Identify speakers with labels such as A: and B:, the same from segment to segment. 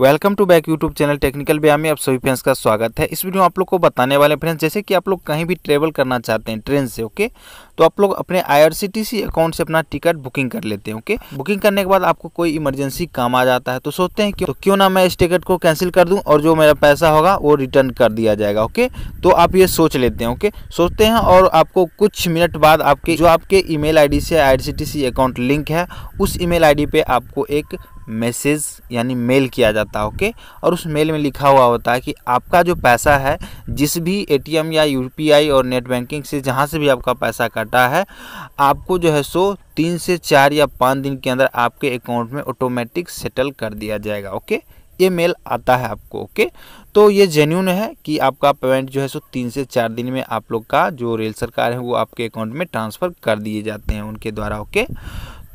A: welcome to back YouTube channel technical Bihar में आप सभी फ्रेंड्स का स्वागत है इस वीडियो में आप लोग को बताने वाले फ्रेंड्स जैसे कि आप लोग कहीं भी ट्रेवल करना चाहते हैं ट्रेन से ओके तो आप लोग अपने आई अकाउंट से अपना टिकट बुकिंग कर लेते हैं ओके बुकिंग करने के बाद आपको कोई इमरजेंसी काम आ जाता है तो सोचते हैं कि तो क्यों ना मैं इस टिकट को कैंसिल कर दूँ और जो मेरा पैसा होगा वो रिटर्न कर दिया जाएगा ओके तो आप ये सोच लेते हैं ओके सोचते हैं और आपको कुछ मिनट बाद आपके जो आपके ई मेल से आई अकाउंट लिंक है उस ई मेल आई आपको एक मैसेज यानी मेल किया जाता है ओके और उस मेल में लिखा हुआ होता है कि आपका जो पैसा है जिस भी एटीएम या यूपीआई और नेट बैंकिंग से जहाँ से भी आपका पैसा कट घंटा है आपको जो है सो तीन से चार या पाँच दिन के अंदर आपके अकाउंट में ऑटोमेटिक सेटल कर दिया जाएगा ओके ये मेल आता है आपको ओके तो ये जेन्यून है कि आपका पेमेंट जो है सो तीन से चार दिन में आप लोग का जो रेल सरकार है वो आपके अकाउंट में ट्रांसफ़र कर दिए जाते हैं उनके द्वारा ओके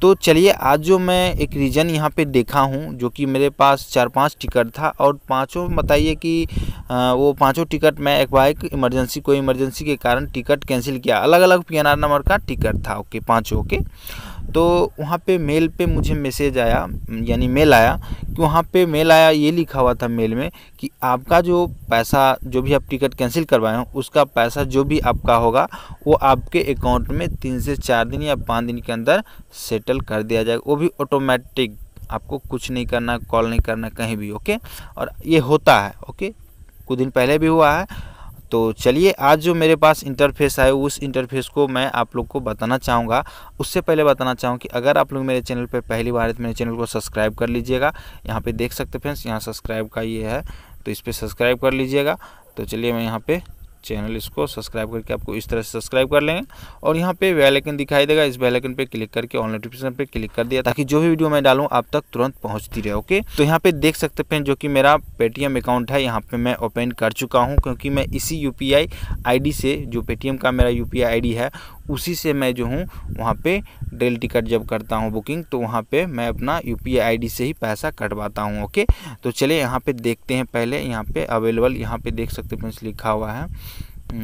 A: तो चलिए आज जो मैं एक रीज़न यहाँ पे देखा हूँ जो कि मेरे पास चार पांच टिकट था और पांचों बताइए कि वो पांचों टिकट मैं एक बाइक इमरजेंसी कोई इमरजेंसी के कारण टिकट कैंसिल किया अलग अलग पी नंबर का टिकट था ओके पाँचों ओके तो वहाँ पे मेल पे मुझे मैसेज आया यानी मेल आया कि वहाँ पे मेल आया ये लिखा हुआ था मेल में कि आपका जो पैसा जो भी आप टिकट कैंसिल करवाए हो उसका पैसा जो भी आपका होगा वो आपके अकाउंट में तीन से चार दिन या पाँच दिन के अंदर सेटल कर दिया जाएगा वो भी ऑटोमेटिक आपको कुछ नहीं करना कॉल नहीं करना कहीं भी ओके और ये होता है ओके कुछ दिन पहले भी हुआ है तो चलिए आज जो मेरे पास इंटरफेस है उस इंटरफेस को मैं आप लोग को बताना चाहूँगा उससे पहले बताना चाहूँ कि अगर आप लोग मेरे चैनल पर पहली बार है तो मेरे चैनल को सब्सक्राइब कर लीजिएगा यहाँ पर देख सकते फ्रेंड्स यहाँ सब्सक्राइब का ये है तो इस पर सब्सक्राइब कर लीजिएगा तो चलिए मैं यहाँ पर चैनल इसको सब्सक्राइब करके आपको इस तरह से सब्सक्राइब कर लेंगे और यहाँ पे बेल आइकन दिखाई देगा इस बेल आइकन पे क्लिक करके ऑल नोटिफिकेशन पे क्लिक कर दिया ताकि जो भी वीडियो मैं डालूँ आप तक तुरंत पहुँचती रहे ओके तो यहाँ पे देख सकते हैं जो कि मेरा पेटीएम अकाउंट है यहाँ पे मैं ओपन कर चुका हूँ क्योंकि मैं इसी U P I I D से जो पेटीएम का मेरा U P I I D है उसी से मैं जो हूँ वहाँ पे रेल टिकट जब करता हूँ बुकिंग तो वहाँ पे मैं अपना यू पी आई से ही पैसा कटवाता हूँ ओके तो चलिए यहाँ पे देखते हैं पहले यहाँ पे अवेलेबल यहाँ पे देख सकते हैं फ्रेंड्स लिखा हुआ है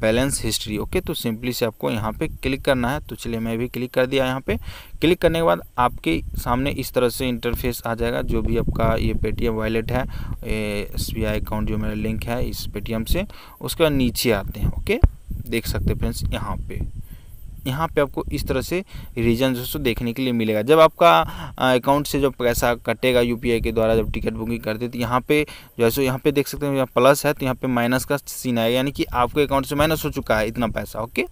A: बैलेंस हिस्ट्री ओके तो सिंपली से आपको यहाँ पे क्लिक करना है तो चलिए मैं भी क्लिक कर दिया यहाँ पे क्लिक करने के बाद आपके सामने इस तरह से इंटरफेस आ जाएगा जो भी आपका ये पेटीएम वॉलेट है एस बी अकाउंट जो मेरा लिंक है इस पेटीएम से उसके बाद नीचे आते हैं ओके देख सकते हैं फ्रेंड्स यहाँ पे यहाँ पे आपको इस तरह से रीजन जो है देखने के लिए मिलेगा जब आपका अकाउंट से जो पैसा कटेगा यूपीआई के द्वारा जब टिकट बुकिंग करते तो यहाँ पे जो है सो यहाँ पे देख सकते हैं यहाँ प्लस है तो यहाँ पे माइनस का सीन आएगा यानी कि आपके अकाउंट से माइनस हो चुका है इतना पैसा ओके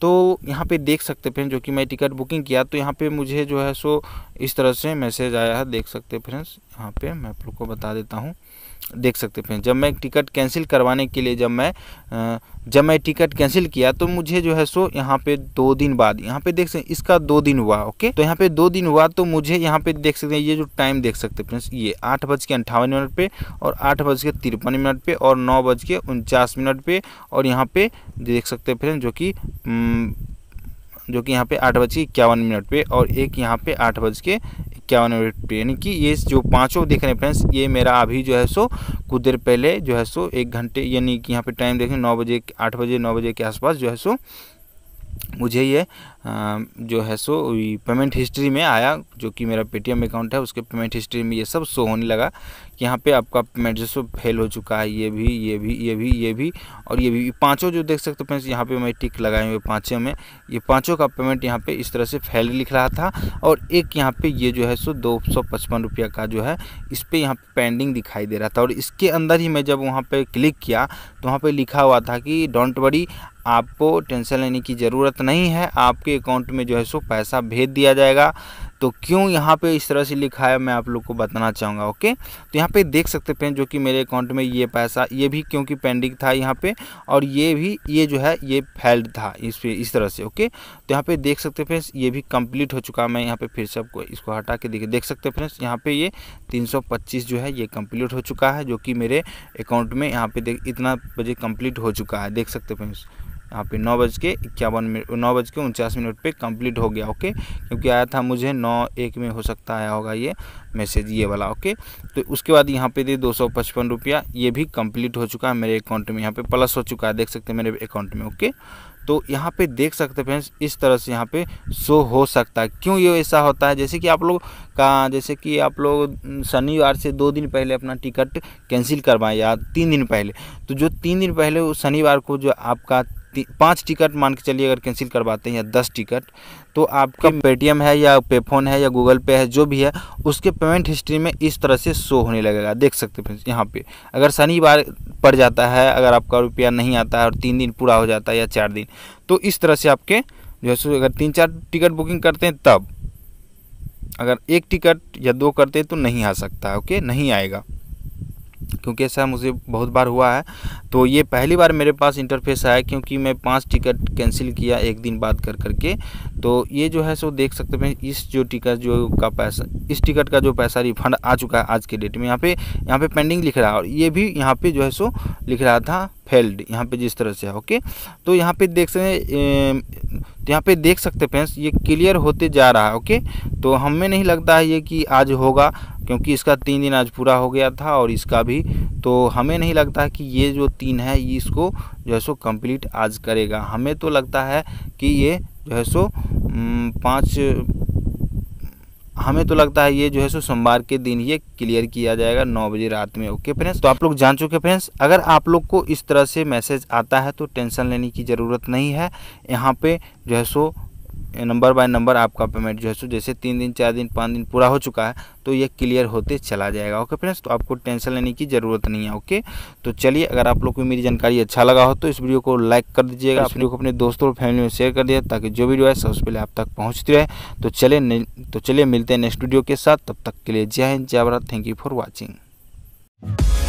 A: तो यहाँ पे देख सकते फ्रेंड जो कि मैं टिकट बुकिंग किया तो यहाँ पे मुझे जो है सो इस तरह से मैसेज आया है देख सकते फ्रेंड्स यहाँ पे मैं आप लोग को बता देता हूँ देख सकते हैं जब मैं टिकट कैंसिल करवाने के लिए जब मैं जब मैं टिकट कैंसिल किया तो मुझे जो है सो यहाँ पे दो दिन बाद यहाँ पे देख सकते इसका दो दिन हुआ ओके तो यहाँ पे दो दिन हुआ तो मुझे यहाँ पे देख सकते हैं ये जो टाइम देख सकते हैं फ्रेंड्स ये आठ बज के अंठावन मिनट पे और आठ बज के तिरपन मिनट पे और नौ बज के उनचास मिनट पे और यहाँ पे देख सकते हैं फ्रेंड्स जो कि जो कि यहाँ पे आठ बज के इक्यावन मिनट पे और एक यहाँ पे आठ बज के इक्यावन मिनट यानी कि ये जो पाँचों देख रहे हैं फ्रेंड्स ये मेरा अभी जो है सो कुछ देर पहले जो है सो एक घंटे यानी कि यहाँ पे टाइम देखें नौ बजे आठ बजे नौ बजे के आसपास जो है सो मुझे ये जो है सो पेमेंट हिस्ट्री में आया जो कि मेरा पेटीएम अकाउंट है उसके पेमेंट हिस्ट्री में ये सब शो होने लगा कि यहाँ पे आपका पेमेंट जो सो फेल हो चुका है ये भी ये भी ये भी ये भी और ये भी पांचों जो देख सकते हो फ्रेंड्स यहाँ पे मैं टिक लगाए हुए पाँचों में ये पाँचों का पेमेंट यहाँ पे इस तरह से फेल लिख रहा था और एक यहाँ पे ये जो है सो दो सौ पचपन रुपया का जो है इस पर यहाँ पेंडिंग दिखाई दे रहा था और इसके अंदर ही मैं जब वहाँ पर क्लिक किया तो वहाँ पर लिखा हुआ था कि डोंट वरी आपको टेंशन लेने की ज़रूरत नहीं है आपके अकाउंट में जो है सो पैसा भेज दिया जाएगा तो क्यों यहाँ पे इस तरह से लिखा है मैं आप लोग को बताना चाहूँगा ओके तो यहाँ पे देख सकते हैं जो कि मेरे अकाउंट में ये पैसा ये भी क्योंकि पेंडिंग था यहाँ पे और ये भी ये जो है ये फेल्ड था इस पे इस तरह से ओके तो यहाँ पे देख सकते हैं फ्रेंड्स ये भी कंप्लीट हो चुका मैं यहाँ पे फिर से आपको इसको हटा के देखिए देख सकते हैं फ्रेंड्स यहाँ पे ये तीन जो है ये कंप्लीट हो चुका है जो कि मेरे अकाउंट में यहाँ पे देख इतना बजे कंप्लीट हो चुका है देख सकते फ्रेंड्स यहाँ पे नौ बज के इक्यावन मिनट नौ बज के उनचास मिनट पर कंप्लीट हो गया ओके क्योंकि आया था मुझे नौ एक में हो सकता आया होगा ये मैसेज ये वाला ओके तो उसके बाद यहाँ पे दे दो सौ पचपन रुपया ये भी कंप्लीट हो चुका है मेरे अकाउंट में यहाँ पे प्लस हो चुका है देख सकते हैं मेरे अकाउंट में ओके तो यहाँ पे देख सकते हैं फ्रेंड्स इस तरह से यहाँ पे शो हो सकता है क्यों ये ऐसा होता है जैसे कि आप लोग का जैसे कि आप लोग शनिवार से दो दिन पहले अपना टिकट कैंसिल करवाएं या तीन दिन पहले तो जो तीन दिन पहले शनिवार को जो आपका पाँच टिकट मान के चलिए अगर कैंसिल करवाते हैं या दस टिकट तो आपका पेटीएम है या पेफोन है या गूगल पे है जो भी है उसके पेमेंट हिस्ट्री में इस तरह से शो होने लगेगा देख सकते हैं फ्रेंड्स यहाँ पे अगर शनिवार पड़ जाता है अगर आपका रुपया नहीं आता है और तीन दिन पूरा हो जाता है या चार दिन तो इस तरह से आपके जो है सो अगर तीन चार टिकट बुकिंग करते हैं तब अगर एक टिकट या दो करते हैं तो नहीं आ सकता ओके नहीं आएगा क्योंकि ऐसा मुझे बहुत बार हुआ है तो ये पहली बार मेरे पास इंटरफेस आया क्योंकि मैं पांच टिकट कैंसिल किया एक दिन बाद कर करके तो ये जो है सो देख सकते हैं इस जो टिकट जो का पैसा इस टिकट का जो पैसा रिफंड आ चुका है आज के डेट में यहाँ पे यहाँ पे पेंडिंग लिख रहा है और ये भी यहाँ पे जो है सो लिख रहा था फेल्ड यहाँ पे जिस तरह से है ओके तो यहाँ पे देख सकते तो यहाँ पे देख सकते फ्रेंड्स ये क्लियर होते जा रहा है ओके तो हमें नहीं लगता है ये कि आज होगा क्योंकि इसका तीन दिन आज पूरा हो गया था और इसका भी तो हमें नहीं लगता कि ये जो तीन है ये इसको जो है सो कम्प्लीट आज करेगा हमें तो लगता है कि ये जो है सो पाँच हमें तो लगता है ये जो है सो सोमवार के दिन ये क्लियर किया जाएगा नौ बजे रात में ओके फ्रेंड्स तो आप लोग जान चुके फ्रेंड्स अगर आप लोग को इस तरह से मैसेज आता है तो टेंशन लेने की ज़रूरत नहीं है यहाँ पे जो है सो नंबर बाय नंबर आपका पेमेंट जो है सो जैसे तीन दिन चार दिन पाँच दिन पूरा हो चुका है तो ये क्लियर होते चला जाएगा ओके फ्रेंड्स तो आपको टेंशन लेने की ज़रूरत नहीं है ओके तो चलिए अगर आप लोग को मेरी जानकारी अच्छा लगा हो तो इस वीडियो को लाइक कर दीजिएगा इस वीडियो को अपने दोस्तों और फैमिली में शेयर कर दिया ताकि जो वीडियो है सबसे पहले आप तक पहुँचती रहे तो चले तो चलिए मिलते हैं नेक्स्ट वीडियो के साथ तब तक के लिए जय हिंद जय Bharat thank you for watching